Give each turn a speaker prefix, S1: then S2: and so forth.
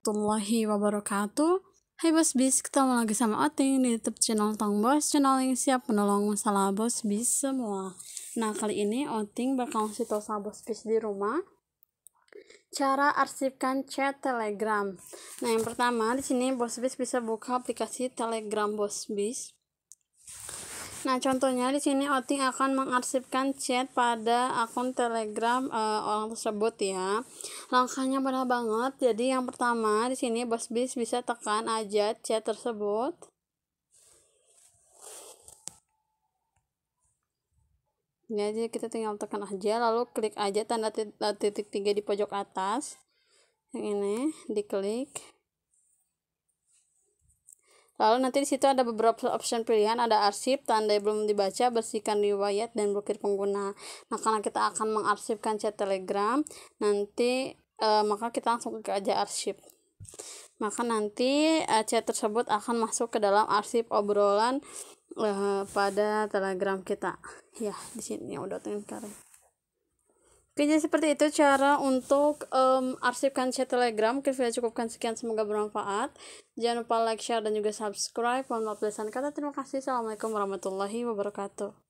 S1: warahmatullahi wabarakatuh Hai Bos Bis, ketemu lagi sama Oting di YouTube channel Tong Bos Channel yang siap menolong masalah Bos Bis semua Nah kali ini Oting bakal ngasih tau sama Bos Bis di rumah Cara arsipkan chat Telegram Nah yang pertama di sini Bos Bis bisa buka aplikasi Telegram Bos Bis Nah, contohnya di sini Oting akan mengarsipkan chat pada akun Telegram e, orang tersebut ya. Langkahnya mudah banget. Jadi yang pertama di sini Bos Bis bisa tekan aja chat tersebut. Ya, jadi kita tinggal tekan aja lalu klik aja tanda titik tiga di pojok atas. Yang ini diklik. Lalu nanti di situ ada beberapa option pilihan, ada arsip, tanda yang belum dibaca, bersihkan riwayat dan blokir pengguna. Nah, karena kita akan mengarsipkan chat Telegram, nanti uh, maka kita langsung ke aja arsip. Maka nanti uh, chat tersebut akan masuk ke dalam arsip obrolan uh, pada Telegram kita. Ya, di sini ya, udah tinggal Oke, jadi seperti itu cara untuk um, arsipkan chat Telegram. Oke, saya cukupkan sekian, semoga bermanfaat. Jangan lupa like, share, dan juga subscribe. Mohon maaf kata. Terima kasih. Assalamualaikum warahmatullahi wabarakatuh.